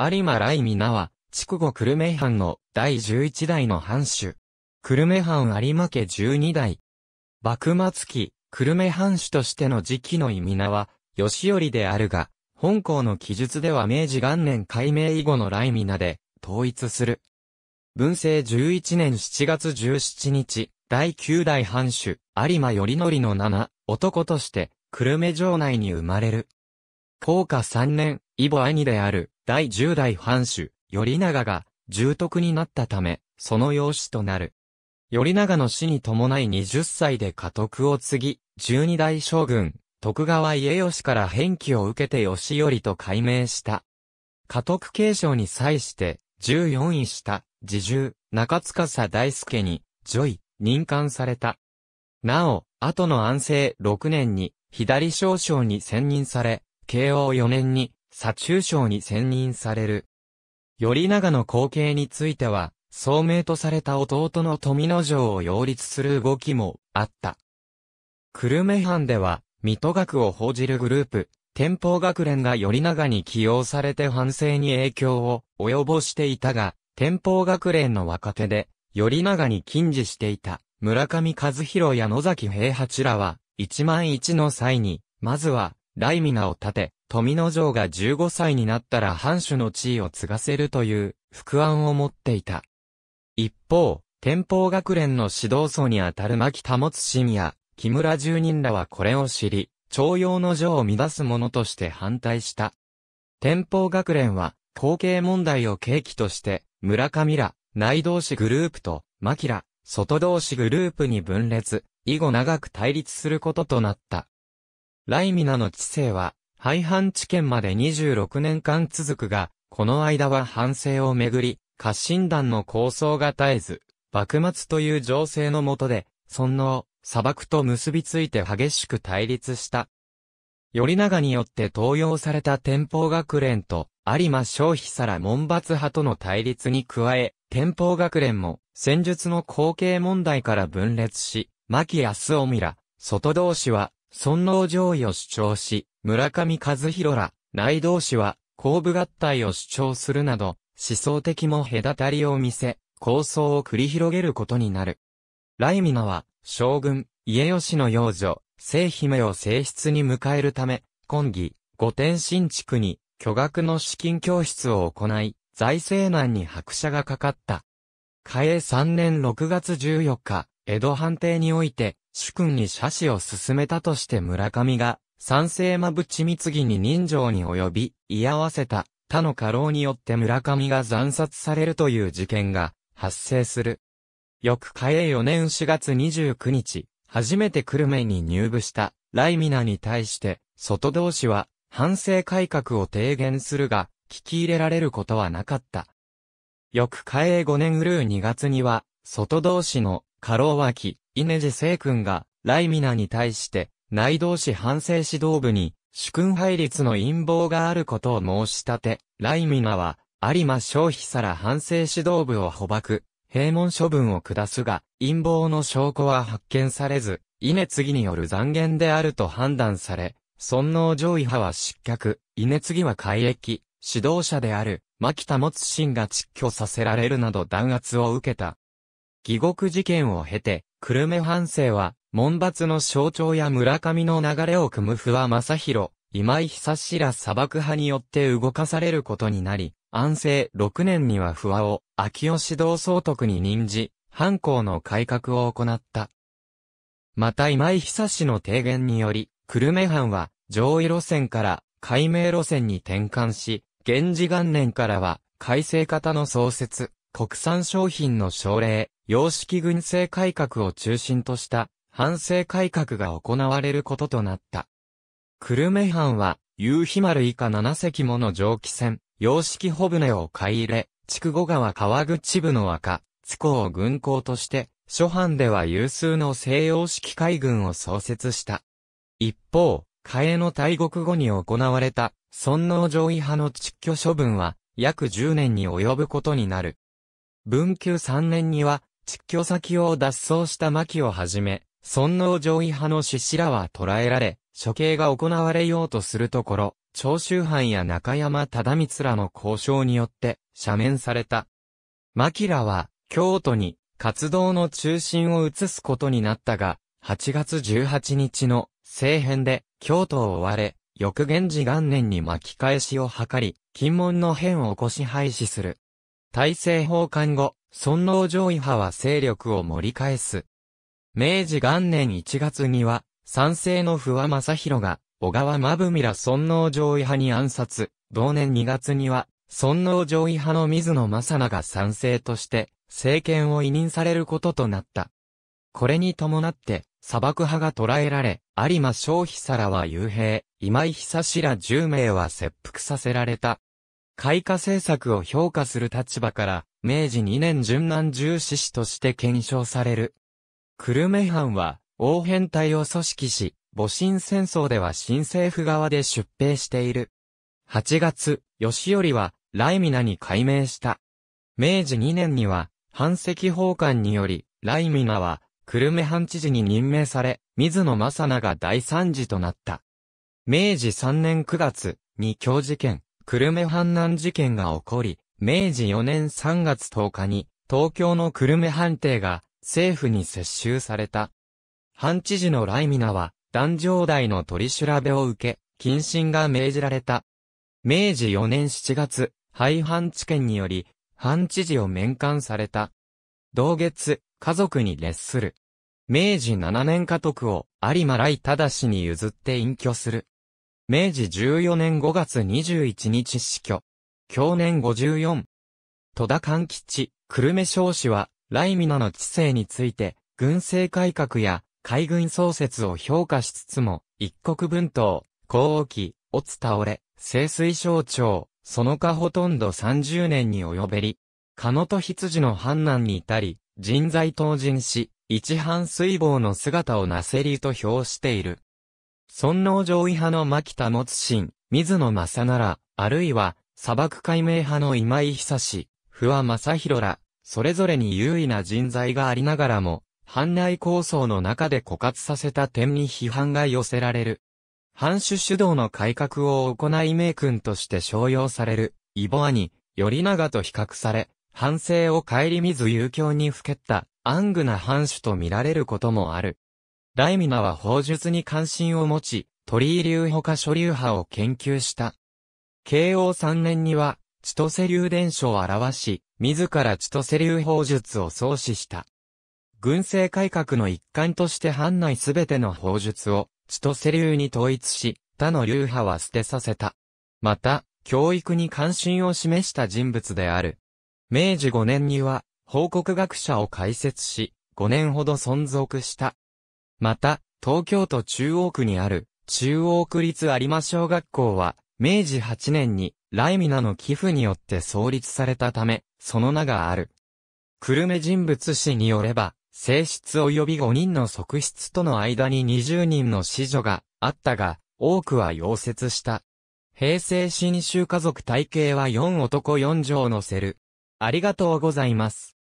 有馬ミナは、筑後久留米藩の第11代の藩主。久留米藩有馬家12代。幕末期、久留米藩主としての時期の意味名は、吉寄であるが、本校の記述では明治元年改名以後のミナで、統一する。文政11年7月17日、第9代藩主、有馬頼則の七、男として、久留米城内に生まれる。高下3年、異母兄である、第10代藩主、頼長が、重篤になったため、その養子となる。頼長の死に伴い20歳で家督を継ぎ、12代将軍、徳川家吉から返記を受けて吉頼と改名した。家督継承に際して、14位下、自重、中司大輔に、ジョイ、任官された。なお、後の安政6年に、左少将に選任され、慶応4年に、左中将に選任される。頼長の後継については、聡明とされた弟の富野城を擁立する動きもあった。久留米藩では、水戸学を報じるグループ、天保学連が頼長に起用されて反省に影響を及ぼしていたが、天保学連の若手で、頼長に近似していた村上和弘や野崎平八らは、一万一の際に、まずは、雷皆を立て、富野城が15歳になったら藩主の地位を継がせるという、副案を持っていた。一方、天保学連の指導層にあたる牧田持信や、木村住人らはこれを知り、徴用の城を乱す者として反対した。天保学連は、後継問題を契機として、村上ら、内同士グループと、牧ら、外同士グループに分裂、以後長く対立することとなった。ライミナの知性は、廃藩置県まで26年間続くが、この間は反省をめぐり、家臣団の構想が絶えず、幕末という情勢の下で、尊王、砂漠と結びついて激しく対立した。頼長によって登用された天保学連と有馬消費ら門伐派との対立に加え、天保学連も戦術の後継問題から分裂し、牧安臣ら、外同士は尊王攘夷を主張し、村上和弘ら、内同士は、公部合体を主張するなど、思想的も隔たりを見せ、構想を繰り広げることになる。雷ナは、将軍、家吉の養女、聖姫を正室に迎えるため、今義、御殿新築に、巨額の資金教室を行い、財政難に拍車がかかった。嘉永3年6月14日、江戸判定において、主君に謝氏を進めたとして村上が、三世馬淵ぎに人情に及び、居合わせた、他の過労によって村上が惨殺されるという事件が発生する。翌嘉永4年4月29日、初めて久留米に入部したライミナに対して、外同士は反省改革を提言するが、聞き入れられることはなかった。翌嘉永5年ウルー2月には、外同士の過労脇、稲地聖君が、ライミナに対して、内道士反省指導部に、主君配律の陰謀があることを申し立て、ライミナは、有馬消費さら反省指導部を捕獲、閉門処分を下すが、陰謀の証拠は発見されず、稲次による残言であると判断され、尊王上位派は失脚、稲次は改役、指導者である、牧田持信が撤去させられるなど弾圧を受けた。義国事件を経て、久留米藩政は、門閥の象徴や村上の流れを組む不破正宏、今井久志ら砂漠派によって動かされることになり、安政6年には不破を、秋吉同総督に任じ、藩校の改革を行った。また今井久志の提言により、久留米藩は、上位路線から、改名路線に転換し、源氏元年からは、改正型の創設、国産商品の奨励、様式軍政改革を中心とした反政改革が行われることとなった。久留米藩は、夕日丸以下7隻もの蒸気船、洋式帆船を買い入れ、筑後川川口部の赤、津港を軍港として、諸藩では有数の西洋式海軍を創設した。一方、嘉江の大国後に行われた、尊王攘夷派の撤去処分は、約10年に及ぶことになる。文久3年には、実況先を脱走した牧をはじめ、尊王上位派の志士らは捕らえられ、処刑が行われようとするところ、長州藩や中山忠光らの交渉によって、赦免された。牧らは、京都に、活動の中心を移すことになったが、8月18日の政変で京都を追われ、翌元治元年に巻き返しを図り、金門の変を起こし廃止する。大政奉還後、尊王攘夷派は勢力を盛り返す。明治元年1月には、賛成の不破正宏が、小川まぶみら尊王攘夷派に暗殺。同年2月には、尊王攘夷派の水野正名が賛成として、政権を委任されることとなった。これに伴って、砂漠派が捕らえられ、有馬昌比皿は幽閉、今井久志ら10名は切腹させられた。開花政策を評価する立場から、明治2年順南重視士として検証される。久留米藩は、応変隊を組織し、戊辰戦争では新政府側で出兵している。8月、吉寄は、ミナに改名した。明治2年には、藩赤法官により、ミナは、久留米藩知事に任命され、水野正名が大参事となった。明治3年9月二教事件、久留米藩難事件が起こり、明治4年3月10日に、東京の久留米藩邸が政府に接収された。藩知事のライミナは、壇上代の取り調べを受け、謹慎が命じられた。明治4年7月、廃藩置県により、藩知事を免官された。同月、家族に列する。明治7年家督を有馬来忠に譲って隠居する。明治14年5月21日死去。享年54。戸田勘吉、久留米少子は、来皆の知性について、軍政改革や海軍創設を評価しつつも、一国分党、高沖、落つ倒れ、清水省庁、その他ほとんど30年に及べり、カノと羊の反乱に至り、人材当人し、一反水防の姿をなせりと評している。尊王攘夷派の牧田持信、水野正なら、あるいは、砂漠解明派の今井久志、不破正宏ら、それぞれに優位な人材がありながらも、藩内構想の中で枯渇させた点に批判が寄せられる。藩主主導の改革を行い名君として商用される、イボアに、頼長と比較され、反省を顧みず遊興にふけった、暗愚な藩主と見られることもある。ライミナは法術に関心を持ち、鳥居流派か諸流派を研究した。慶応3年には、千歳流伝書を表し、自ら千歳流法術を創始した。軍政改革の一環として藩内すべての法術を、千歳流に統一し、他の流派は捨てさせた。また、教育に関心を示した人物である。明治5年には、報告学者を開設し、5年ほど存続した。また、東京都中央区にある、中央区立有馬小学校は、明治8年に、ライミナの寄付によって創立されたため、その名がある。久留米人物誌によれば、正室及び5人の側室との間に20人の子女があったが、多くは溶接した。平成新州家族体系は4男4女を乗せる。ありがとうございます。